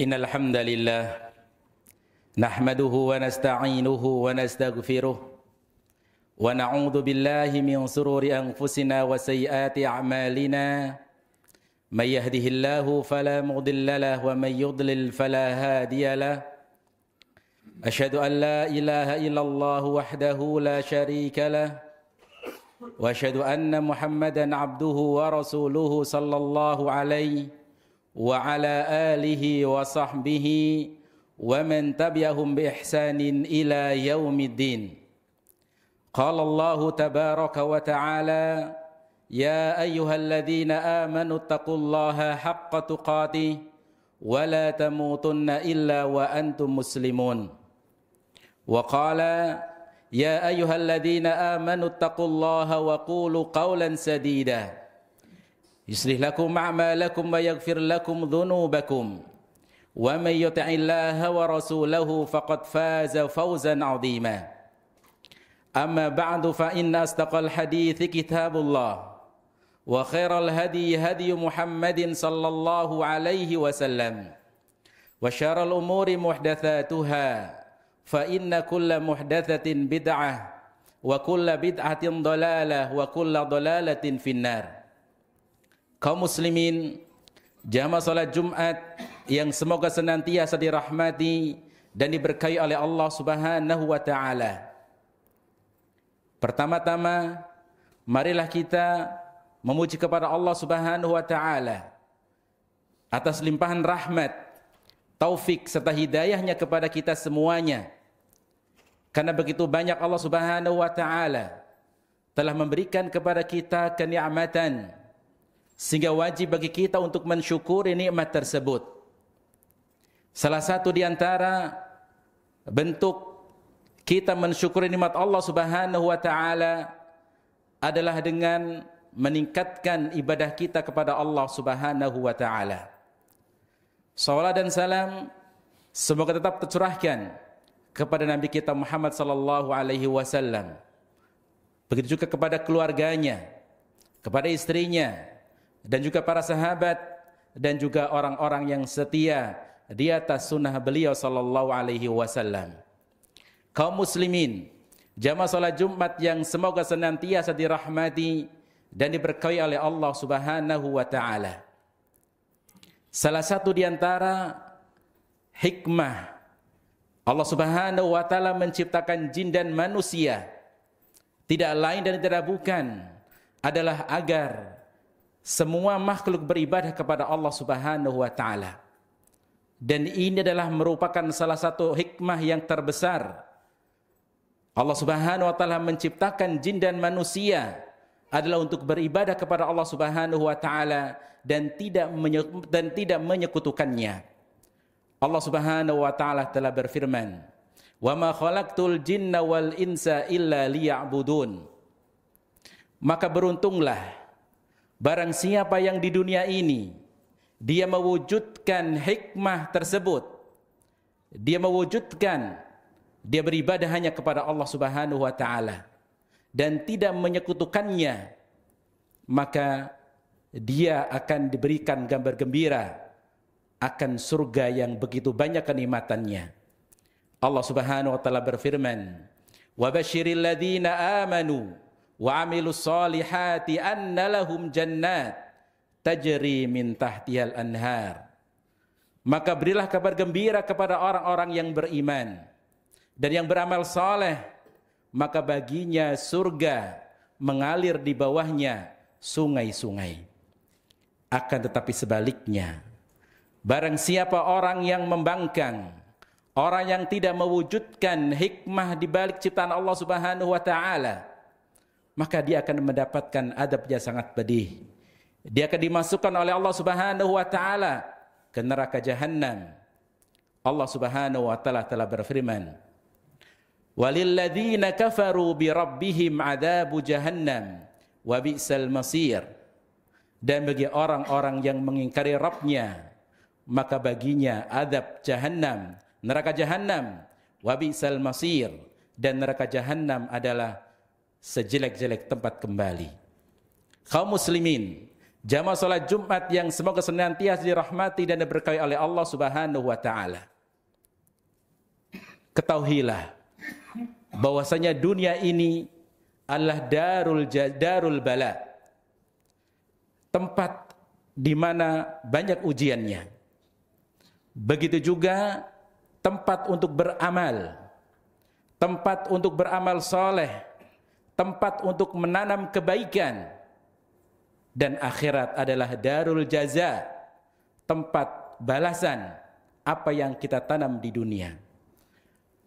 إن الحمد لله نحمده ونستعينه ونستغفره ونعوذ بالله من سرور أنفسنا وسيئات أعمالنا من يهده الله فلا مضل له ومن يضلل فلا هادي له أشهد أن لا إله إلا الله وحده لا شريك له وأشهد أن محمدا عبده ورسوله صلى الله عليه وعلى آله وصحبه ومن تبعهم بإحسان إلى يوم الدين قال الله تبارك وتعالى يا أيها الذين آمنوا اتقوا الله حق تقاته ولا تموتن إلا وأنتم مسلمون وقال يا أيها الذين آمنوا اتقوا الله وقولوا قولا سديدا يصلح لكم أعمالكم ويغفر لكم ذنوبكم ومن يطع الله ورسوله فقد فاز فوزا عظيما أما بعد فإن أصدق الحديث كتاب الله وخير الهدي هدي محمد صلى الله عليه وسلم وشر الأمور محدثاتها فإن كل محدثة بدعة وكل بدعة ضلالة وكل ضلالة في النار kaum muslimin, jamaah salat Jumat yang semoga senantiasa dirahmati dan diberkahi oleh Allah Subhanahu wa taala. Pertama-tama, marilah kita memuji kepada Allah Subhanahu wa taala atas limpahan rahmat, taufik serta hidayahnya kepada kita semuanya. Karena begitu banyak Allah Subhanahu wa taala telah memberikan kepada kita kenikmatan, sehingga wajib bagi kita untuk mensyukuri nikmat tersebut. Salah satu di antara bentuk kita mensyukuri nikmat Allah Subhanahu wa taala adalah dengan meningkatkan ibadah kita kepada Allah Subhanahu wa taala. Salat dan salam semoga tetap tercurahkan kepada Nabi kita Muhammad sallallahu alaihi wasallam. Begitu juga kepada keluarganya, kepada istrinya, dan juga para sahabat dan juga orang-orang yang setia di atas sunnah beliau sallallahu alaihi wasallam. Kaum muslimin, jamaah salat Jumat yang semoga senantiasa dirahmati dan diberkahi oleh Allah Subhanahu wa taala. Salah satu di antara hikmah Allah Subhanahu wa taala menciptakan jin dan manusia tidak lain dan tidak bukan adalah agar semua makhluk beribadah kepada Allah Subhanahu wa taala. Dan ini adalah merupakan salah satu hikmah yang terbesar. Allah Subhanahu wa taala menciptakan jin dan manusia adalah untuk beribadah kepada Allah Subhanahu wa taala dan tidak dan tidak menyekutukannya. Allah Subhanahu wa taala telah berfirman, "Wa ma khalaqtul jinna wal insa illa liya'budun." Maka beruntunglah Barang siapa yang di dunia ini dia mewujudkan hikmah tersebut, dia mewujudkan dia beribadah hanya kepada Allah Subhanahu wa taala dan tidak menyekutukannya, maka dia akan diberikan gambar gembira akan surga yang begitu banyak kenikmatannya. Allah Subhanahu wa taala berfirman, "Wa basyiril ladzina amanu" wa solihati anna lahum jannat tajri min tahtihal anhar maka berilah kabar gembira kepada orang-orang yang beriman dan yang beramal saleh maka baginya surga mengalir di bawahnya sungai-sungai akan tetapi sebaliknya barang siapa orang yang membangkang orang yang tidak mewujudkan hikmah di balik ciptaan Allah Subhanahu wa taala maka dia akan mendapatkan adab yang sangat pedih. Dia akan dimasukkan oleh Allah Subhanahu wa taala ke neraka jahanam. Allah Subhanahu wa taala telah berfirman, "Walilladzina kafaru bi rabbihim adzabu jahannam wa bi'sal masir." Dan bagi orang-orang yang mengingkari Rabbnya, maka baginya adab jahannam, neraka jahannam, wa bi'sal masir dan neraka Jahannam adalah sejelek-jelek tempat kembali. Kaum muslimin, jamaah salat Jumat yang semoga senantiasa dirahmati dan diberkahi oleh Allah Subhanahu wa taala. Ketahuilah bahwasanya dunia ini adalah darul darul bala. Tempat di mana banyak ujiannya. Begitu juga tempat untuk beramal, tempat untuk beramal soleh, tempat untuk menanam kebaikan dan akhirat adalah darul jaza tempat balasan apa yang kita tanam di dunia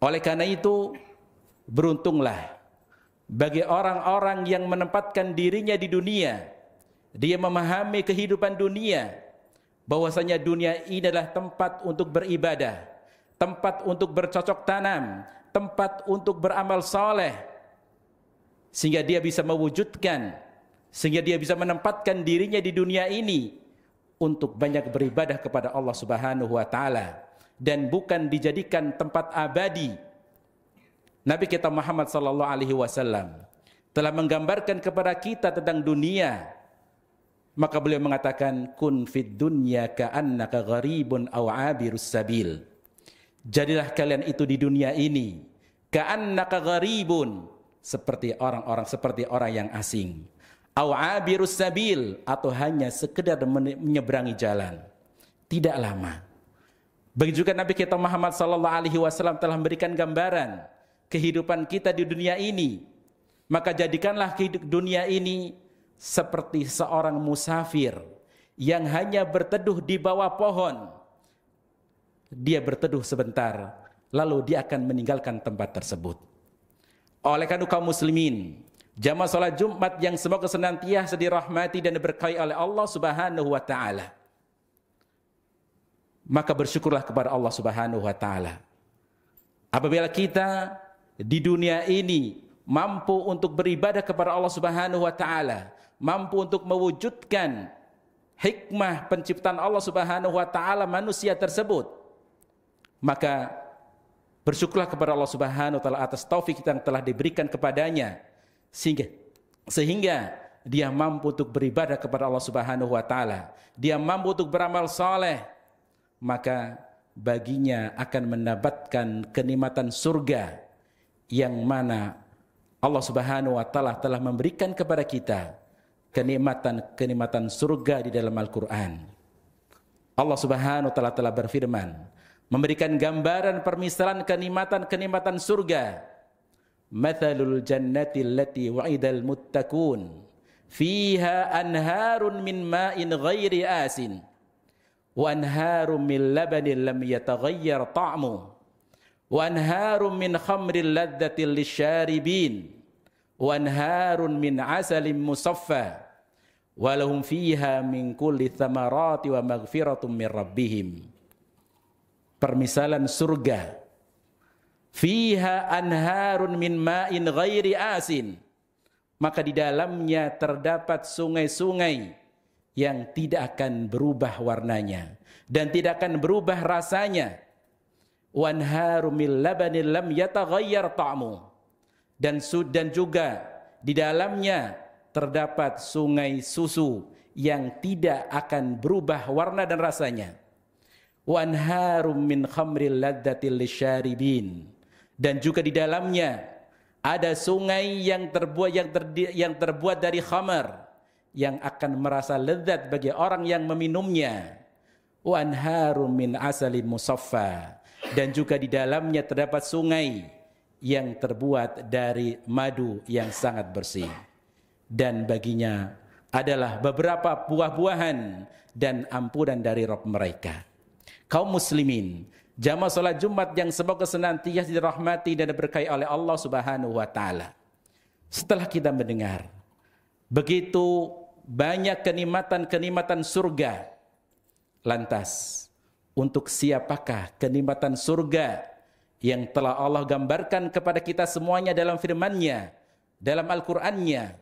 oleh karena itu beruntunglah bagi orang-orang yang menempatkan dirinya di dunia dia memahami kehidupan dunia bahwasanya dunia ini adalah tempat untuk beribadah tempat untuk bercocok tanam tempat untuk beramal soleh sehingga dia bisa mewujudkan sehingga dia bisa menempatkan dirinya di dunia ini untuk banyak beribadah kepada Allah Subhanahu wa taala dan bukan dijadikan tempat abadi. Nabi kita Muhammad sallallahu alaihi wasallam telah menggambarkan kepada kita tentang dunia. Maka beliau mengatakan kun fid dunya ka'annaka gharibun aw abirus sabil. Jadilah kalian itu di dunia ini ka'annaka gharibun seperti orang-orang seperti orang yang asing. awabirus sabil atau hanya sekedar menyeberangi jalan. Tidak lama. Begitu juga Nabi kita Muhammad sallallahu alaihi wasallam telah memberikan gambaran kehidupan kita di dunia ini. Maka jadikanlah dunia ini seperti seorang musafir yang hanya berteduh di bawah pohon. Dia berteduh sebentar, lalu dia akan meninggalkan tempat tersebut oleh karena kaum muslimin, jamaah salat Jumat yang semoga senantiasa dirahmati dan diberkahi oleh Allah Subhanahu wa taala. Maka bersyukurlah kepada Allah Subhanahu wa taala. Apabila kita di dunia ini mampu untuk beribadah kepada Allah Subhanahu wa taala, mampu untuk mewujudkan hikmah penciptaan Allah Subhanahu wa taala manusia tersebut, maka Bersyukurlah kepada Allah Subhanahu wa taala atas taufik yang telah diberikan kepadanya sehingga sehingga dia mampu untuk beribadah kepada Allah Subhanahu wa taala. Dia mampu untuk beramal soleh Maka baginya akan mendapatkan kenikmatan surga yang mana Allah Subhanahu wa taala telah memberikan kepada kita kenikmatan-kenikmatan surga di dalam Al-Qur'an. Allah Subhanahu wa taala telah berfirman, memberikan gambaran permisalan kenikmatan-kenikmatan surga. Mathalul jannati allati wa'idal muttaqun fiha anharun min ma'in ghairi asin wa anharun min labanin lam yataghayyar ta'mu wa anharun min khamrin ladzatin lisyaribin wa anharun min asalin musaffa wa lahum fiha min kulli thamarati wa maghfiratun min rabbihim permisalan surga. Fiha anharun min ma'in ghairi asin. Maka di dalamnya terdapat sungai-sungai yang tidak akan berubah warnanya dan tidak akan berubah rasanya. Wanharu min labanin lam yataghayyar ta'mu. Dan dan juga di dalamnya terdapat sungai susu yang tidak akan berubah warna dan rasanya wanharum min khamril ladzatil lisyaribin dan juga di dalamnya ada sungai yang terbuat yang, terdi, yang terbuat dari khamar yang akan merasa lezat bagi orang yang meminumnya wanharum min asalim musaffa dan juga di dalamnya terdapat sungai yang terbuat dari madu yang sangat bersih dan baginya adalah beberapa buah-buahan dan ampunan dari Rob mereka kaum muslimin. Jamaah salat Jumat yang semoga senantiasa dirahmati dan diberkahi oleh Allah Subhanahu wa taala. Setelah kita mendengar begitu banyak kenikmatan-kenikmatan surga. Lantas, untuk siapakah kenikmatan surga yang telah Allah gambarkan kepada kita semuanya dalam firman-Nya, dalam Al-Qur'annya?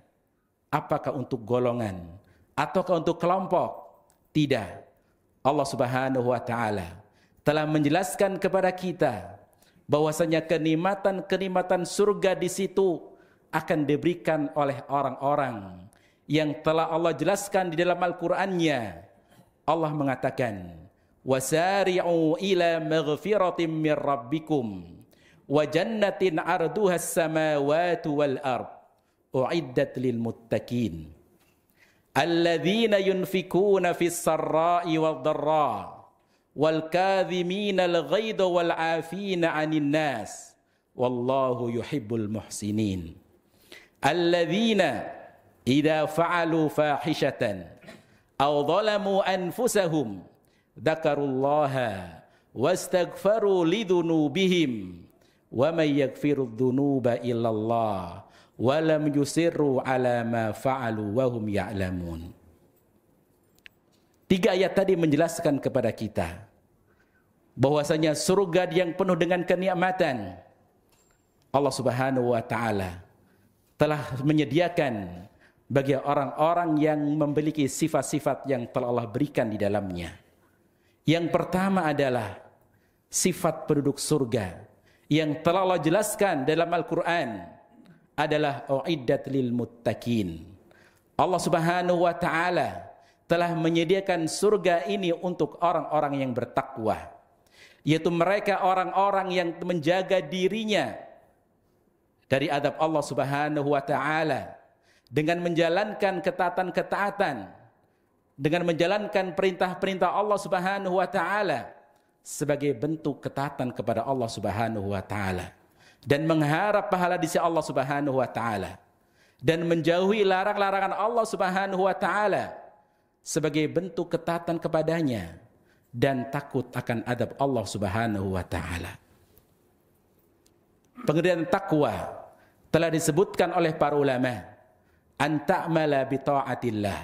Apakah untuk golongan ataukah untuk kelompok? Tidak. Allah Subhanahu wa taala telah menjelaskan kepada kita bahwasanya kenikmatan-kenikmatan surga di situ akan diberikan oleh orang-orang yang telah Allah jelaskan di dalam Al-Qur'annya. Allah mengatakan, "Wasari'u ila maghfiratin min rabbikum wa jannatin 'arduha samawati wal ard u'iddat lil muttaqin." الذين ينفقون في السراء والضراء والكاذمين الغيظ والعافين عن الناس والله يحب المحسنين الذين إذا فعلوا فاحشة أو ظلموا أنفسهم ذكروا الله واستغفروا لذنوبهم ومن يغفر الذنوب إلا الله walam yusirru ala ma fa'alu wa hum ya'lamun. Tiga ayat tadi menjelaskan kepada kita bahwasanya surga yang penuh dengan kenikmatan Allah Subhanahu wa taala telah menyediakan bagi orang-orang yang memiliki sifat-sifat yang telah Allah berikan di dalamnya. Yang pertama adalah sifat penduduk surga yang telah Allah jelaskan dalam Al-Qur'an adalah uiddat lil muttaqin. Allah Subhanahu wa taala telah menyediakan surga ini untuk orang-orang yang bertakwa. Yaitu mereka orang-orang yang menjaga dirinya dari adab Allah Subhanahu wa taala dengan menjalankan ketaatan-ketaatan dengan menjalankan perintah-perintah Allah Subhanahu wa taala sebagai bentuk ketaatan kepada Allah Subhanahu wa taala dan mengharap pahala di sisi Allah Subhanahu wa taala dan menjauhi larang-larangan Allah Subhanahu wa taala sebagai bentuk ketatan kepadanya dan takut akan adab Allah Subhanahu wa taala. Pengertian takwa telah disebutkan oleh para ulama anta'mala bi ta'atillah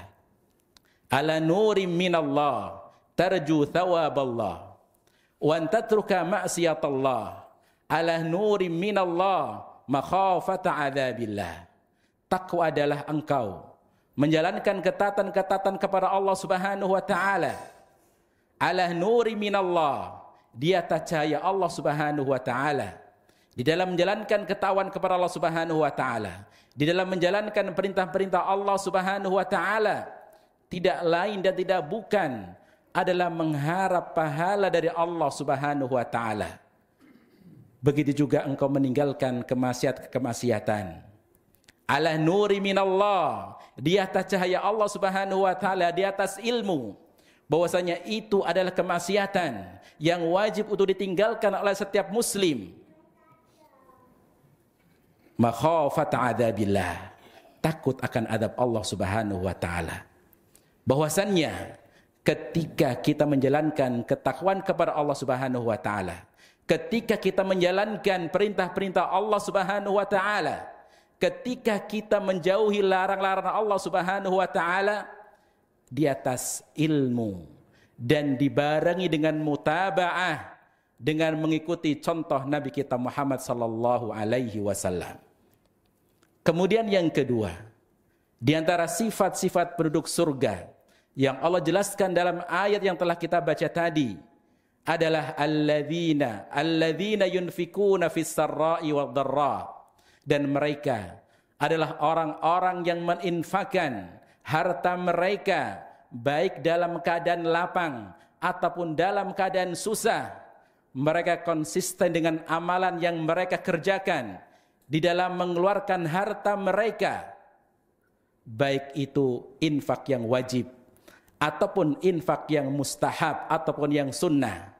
ala nurim minallah tarju thawaballah wa antatruka ma'siyatallah ala nuri minallah makhafata adzabillah. Takwa adalah engkau menjalankan ketatan-ketatan kepada Allah Subhanahu wa taala. Ala nuri minallah. Di atas cahaya Allah Subhanahu wa taala. Di dalam menjalankan ketawan kepada Allah Subhanahu wa taala. Di dalam menjalankan perintah-perintah Allah Subhanahu wa taala. Tidak lain dan tidak bukan adalah mengharap pahala dari Allah Subhanahu wa taala. Begitu juga engkau meninggalkan kemaksiat-kemaksiatan. Ala nuri minallah. Di atas cahaya Allah subhanahu wa ta'ala. Di atas ilmu. Bahwasanya itu adalah kemaksiatan. Yang wajib untuk ditinggalkan oleh setiap muslim. Makhafat adabillah. Takut akan adab Allah subhanahu wa ta'ala. Bahwasannya ketika kita menjalankan ketakwaan kepada Allah subhanahu wa ta'ala ketika kita menjalankan perintah-perintah Allah Subhanahu wa taala, ketika kita menjauhi larang-larangan Allah Subhanahu wa taala di atas ilmu dan dibarengi dengan mutabaah dengan mengikuti contoh Nabi kita Muhammad sallallahu alaihi wasallam. Kemudian yang kedua, di antara sifat-sifat penduduk surga yang Allah jelaskan dalam ayat yang telah kita baca tadi, adalah alladzina alladzina yunfikuna fis sarra'i wad dharra dan mereka adalah orang-orang yang meninfakan harta mereka baik dalam keadaan lapang ataupun dalam keadaan susah mereka konsisten dengan amalan yang mereka kerjakan di dalam mengeluarkan harta mereka baik itu infak yang wajib ataupun infak yang mustahab ataupun yang sunnah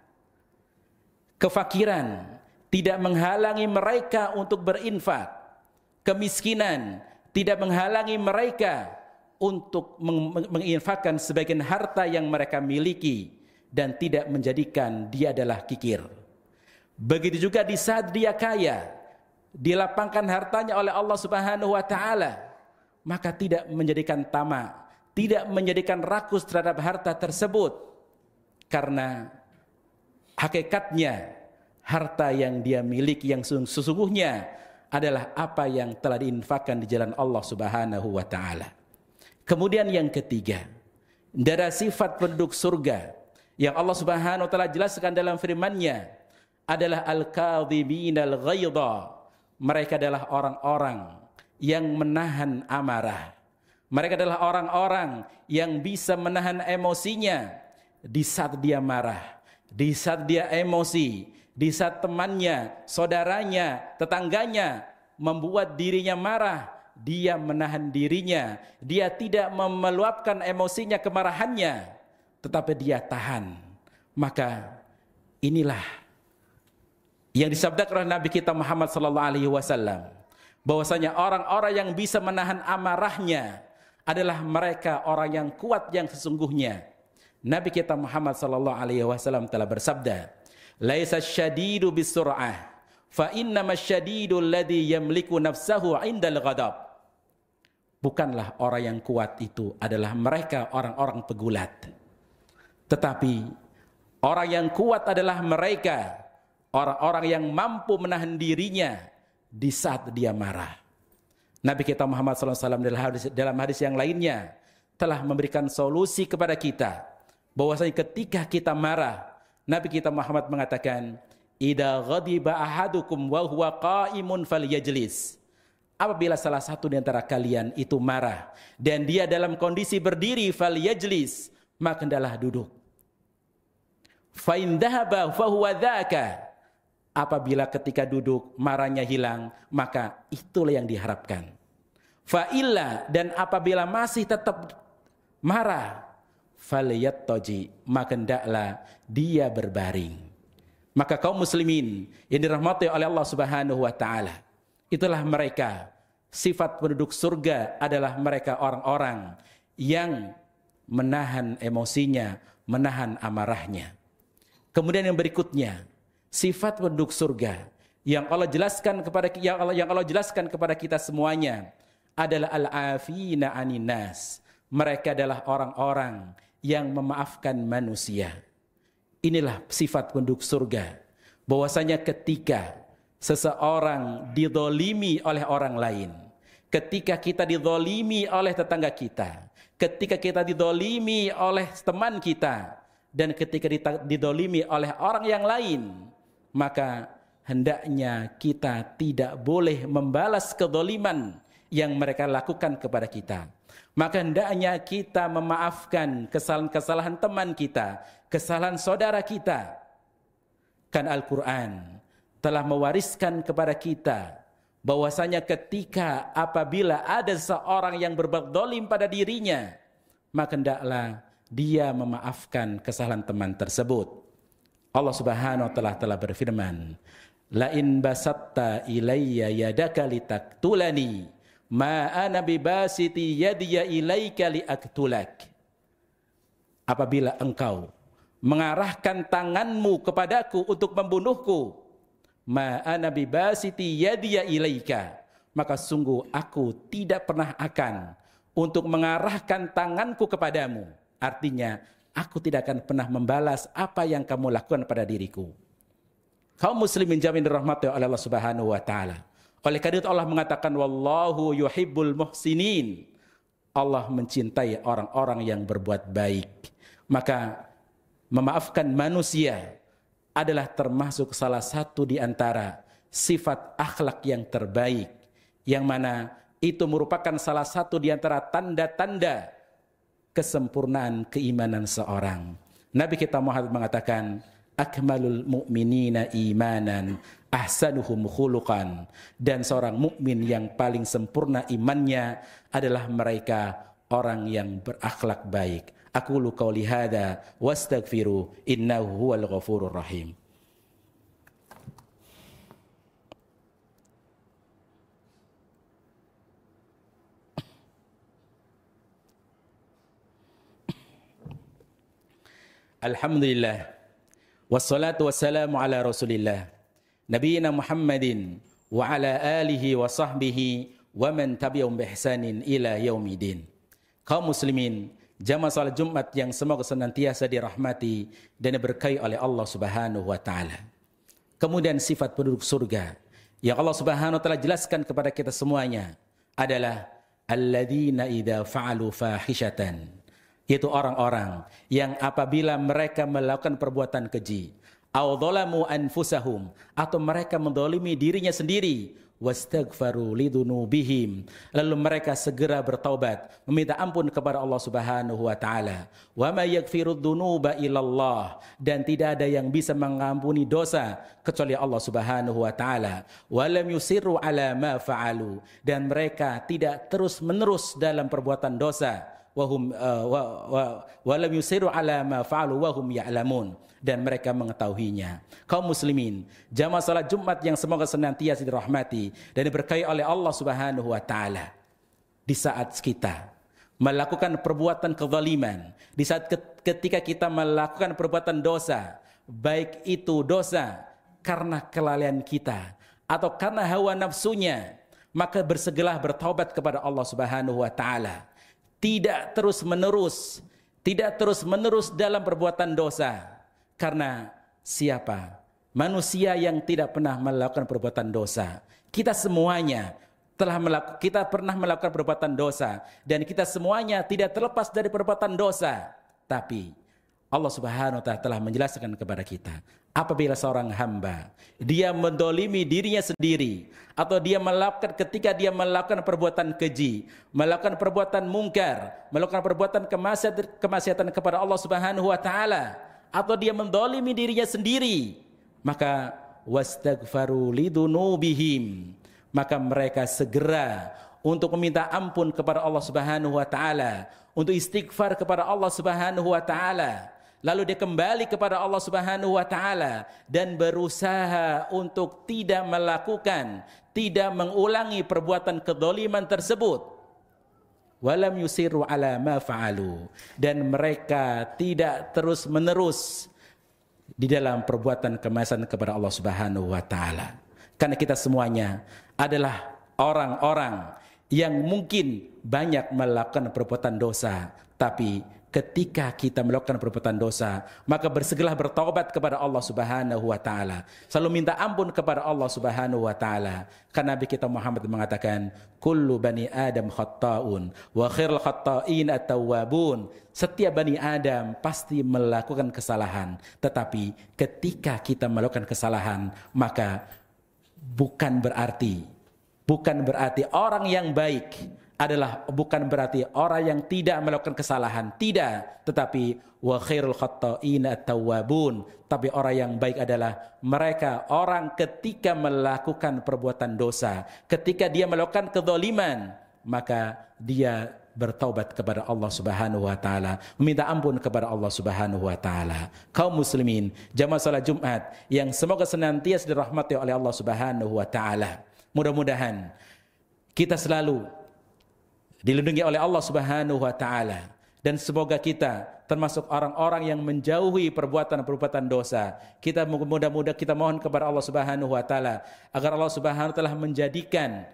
kefakiran tidak menghalangi mereka untuk berinfak, kemiskinan tidak menghalangi mereka untuk menginfakkan sebagian harta yang mereka miliki dan tidak menjadikan dia adalah kikir. Begitu juga di saat dia kaya, dilapangkan hartanya oleh Allah Subhanahu wa taala, maka tidak menjadikan tamak, tidak menjadikan rakus terhadap harta tersebut karena hakikatnya harta yang dia miliki yang sesungguhnya adalah apa yang telah diinfakkan di jalan Allah Subhanahu wa taala. Kemudian yang ketiga, dari sifat penduduk surga yang Allah Subhanahu wa taala jelaskan dalam firman-Nya adalah al-kadhibina al-ghaidha. Mereka adalah orang-orang yang menahan amarah. Mereka adalah orang-orang yang bisa menahan emosinya di saat dia marah di saat dia emosi, di saat temannya, saudaranya, tetangganya membuat dirinya marah, dia menahan dirinya, dia tidak memeluapkan emosinya kemarahannya, tetapi dia tahan. Maka inilah yang disabdakan oleh Nabi kita Muhammad sallallahu alaihi wasallam bahwasanya orang-orang yang bisa menahan amarahnya adalah mereka orang yang kuat yang sesungguhnya. Nabi kita Muhammad sallallahu alaihi wasallam telah bersabda, "Laisa syadidu bisur'ah, fa inna syadidu alladhi yamliku nafsahu 'indal ghadab." Bukanlah orang yang kuat itu adalah mereka orang-orang pegulat. Tetapi orang yang kuat adalah mereka orang-orang yang mampu menahan dirinya di saat dia marah. Nabi kita Muhammad SAW dalam hadis, dalam hadis yang lainnya telah memberikan solusi kepada kita bahwasanya ketika kita marah, Nabi kita Muhammad mengatakan, "Idza ghadiba ahadukum wa huwa qa'imun falyajlis." Apabila salah satu di antara kalian itu marah dan dia dalam kondisi berdiri falyajlis, maka hendaklah duduk. Fa in dhahaba fa huwa dhaka. Apabila ketika duduk marahnya hilang, maka itulah yang diharapkan. Fa illa dan apabila masih tetap marah, toji maka hendaklah dia berbaring maka kaum muslimin yang dirahmati oleh Allah Subhanahu wa taala itulah mereka sifat penduduk surga adalah mereka orang-orang yang menahan emosinya menahan amarahnya kemudian yang berikutnya sifat penduduk surga yang Allah jelaskan kepada yang Allah yang Allah jelaskan kepada kita semuanya adalah al-afina aninas mereka adalah orang-orang yang memaafkan manusia. Inilah sifat penduduk surga. Bahwasanya ketika seseorang didolimi oleh orang lain, ketika kita didolimi oleh tetangga kita, ketika kita didolimi oleh teman kita, dan ketika didolimi oleh orang yang lain, maka hendaknya kita tidak boleh membalas kedoliman yang mereka lakukan kepada kita maka hendaknya kita memaafkan kesalahan-kesalahan teman kita, kesalahan saudara kita. Kan Al-Quran telah mewariskan kepada kita bahwasanya ketika apabila ada seorang yang berbuat dolim pada dirinya, maka hendaklah dia memaafkan kesalahan teman tersebut. Allah Subhanahu wa taala telah berfirman, "La in basatta ilayya yadaka litaktulani ma ana bibasiti yadiya ilaika liaktulak apabila engkau mengarahkan tanganmu kepadaku untuk membunuhku ma ana bibasiti yadiya ilaika maka sungguh aku tidak pernah akan untuk mengarahkan tanganku kepadamu artinya aku tidak akan pernah membalas apa yang kamu lakukan pada diriku kaum muslimin jamin dirahmati oleh Allah Subhanahu wa taala oleh karena itu Allah mengatakan wallahu yuhibbul muhsinin. Allah mencintai orang-orang yang berbuat baik. Maka memaafkan manusia adalah termasuk salah satu di antara sifat akhlak yang terbaik yang mana itu merupakan salah satu di antara tanda-tanda kesempurnaan keimanan seorang. Nabi kita Muhammad mengatakan, akmalul mu'minina imanan ahsanuhum khuluqan dan seorang mukmin yang paling sempurna imannya adalah mereka orang yang berakhlak baik. Aku lu qauli hadza wastaghfiru innahu huwal ghafurur rahim. Alhamdulillah Wassalatu wassalamu ala rasulillah nabiyina Muhammadin wa ala alihi wa sahbihi wa man tabi'ahum bi ihsanin Kaum muslimin, jamaah salat Jumat yang semoga senantiasa dirahmati dan diberkahi oleh Allah Subhanahu wa taala. Kemudian sifat penduduk surga yang Allah Subhanahu wa taala jelaskan kepada kita semuanya adalah alladzina idza fa'alu fahishatan yaitu orang-orang yang apabila mereka melakukan perbuatan keji audolamu anfusahum atau mereka mendolimi dirinya sendiri wastaghfaru lidunubihim lalu mereka segera bertaubat meminta ampun kepada Allah Subhanahu wa taala wa may yaghfirud dunuba illallah dan tidak ada yang bisa mengampuni dosa kecuali Allah Subhanahu wa taala wa lam yusirru ala ma faalu dan mereka tidak terus-menerus dalam perbuatan dosa wahum uh, eh, wa, wa, wa lam yusiru ala ma faalu hum ya'lamun dan mereka mengetahuinya. Kaum muslimin, jamaah salat Jumat yang semoga senantiasa dirahmati dan diberkahi oleh Allah Subhanahu wa taala. Di saat kita melakukan perbuatan kezaliman, di saat ketika kita melakukan perbuatan dosa, baik itu dosa karena kelalaian kita atau karena hawa nafsunya, maka bersegeralah bertaubat kepada Allah Subhanahu wa taala. Tidak terus-menerus, tidak terus-menerus dalam perbuatan dosa karena siapa? Manusia yang tidak pernah melakukan perbuatan dosa. Kita semuanya telah melakukan kita pernah melakukan perbuatan dosa dan kita semuanya tidak terlepas dari perbuatan dosa. Tapi Allah Subhanahu wa taala telah menjelaskan kepada kita apabila seorang hamba dia mendolimi dirinya sendiri atau dia melakukan ketika dia melakukan perbuatan keji, melakukan perbuatan mungkar, melakukan perbuatan kemaksiatan, kemaksiatan kepada Allah Subhanahu wa taala, atau dia mendolimi dirinya sendiri maka wastaghfaru lidunubihim maka mereka segera untuk meminta ampun kepada Allah Subhanahu wa taala, untuk istighfar kepada Allah Subhanahu wa taala. Lalu dia kembali kepada Allah Subhanahu wa taala dan berusaha untuk tidak melakukan, tidak mengulangi perbuatan kedoliman tersebut walam yusiru ala ma fa'alu dan mereka tidak terus menerus di dalam perbuatan kemasan kepada Allah Subhanahu wa taala. Karena kita semuanya adalah orang-orang yang mungkin banyak melakukan perbuatan dosa tapi ketika kita melakukan perbuatan dosa, maka bersegeralah bertobat kepada Allah Subhanahu wa taala. Selalu minta ampun kepada Allah Subhanahu wa taala. Karena Nabi kita Muhammad mengatakan, "Kullu bani Adam khatta'un wa khairul khatta'in at-tawwabun." Setiap bani Adam pasti melakukan kesalahan, tetapi ketika kita melakukan kesalahan, maka bukan berarti bukan berarti orang yang baik adalah bukan berarti orang yang tidak melakukan kesalahan, tidak, tetapi wa khairul khatta'ina tawabun. Tapi orang yang baik adalah mereka orang ketika melakukan perbuatan dosa, ketika dia melakukan kedoliman, maka dia bertaubat kepada Allah Subhanahu wa taala, meminta ampun kepada Allah Subhanahu wa taala. Kaum muslimin, jamaah salat Jumat yang semoga senantiasa dirahmati oleh Allah Subhanahu wa taala. Mudah-mudahan kita selalu dilindungi oleh Allah Subhanahu wa taala dan semoga kita termasuk orang-orang yang menjauhi perbuatan-perbuatan dosa. Kita mudah-mudah kita mohon kepada Allah Subhanahu wa taala agar Allah Subhanahu wa taala menjadikan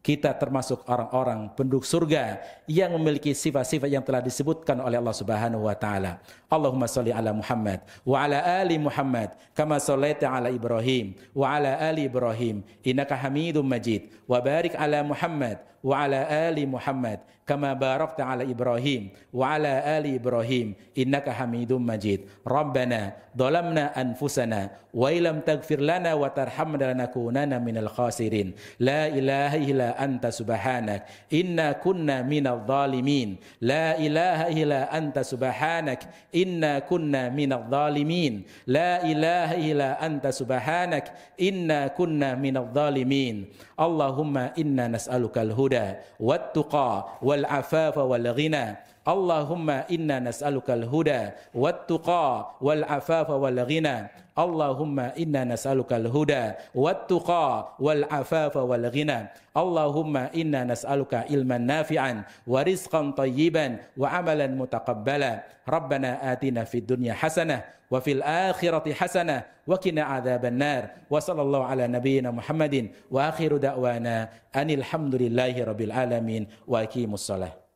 kita termasuk orang-orang penduduk surga yang memiliki sifat-sifat yang telah disebutkan oleh Allah Subhanahu wa taala. Allahumma shalli ala Muhammad wa ala ali Muhammad kama shallaita ala Ibrahim wa ala ali Ibrahim innaka Hamidum Majid wa barik ala Muhammad وعلى آل محمد كما باركت على إبراهيم وعلى آل إبراهيم إنك حميد مجيد ربنا ظلمنا أنفسنا وإن لم تغفر لنا وترحمنا لنكونن من الخاسرين لا إله إلا أنت سبحانك إنا كنا من الظالمين لا إله إلا أنت سبحانك إنا كنا من الظالمين لا إله إلا أنت سبحانك إنا كنا من الظالمين اللهم إنا نسألك الهدى والهدى والتقى والعفاف والغنى اللهم إنا نسألك الهدى والتقى والعفاف والغنى اللهم إنا نسألك الهدى والتقى والعفاف والغنى اللهم إنا نسألك علما نافعا ورزقا طيبا وعملا متقبلا ربنا آتنا في الدنيا حسنة وفي الآخرة حسنة وكنا عذاب النار وصلى الله على نبينا محمد وآخر دعوانا أن الحمد لله رب العالمين وأكيم الصلاة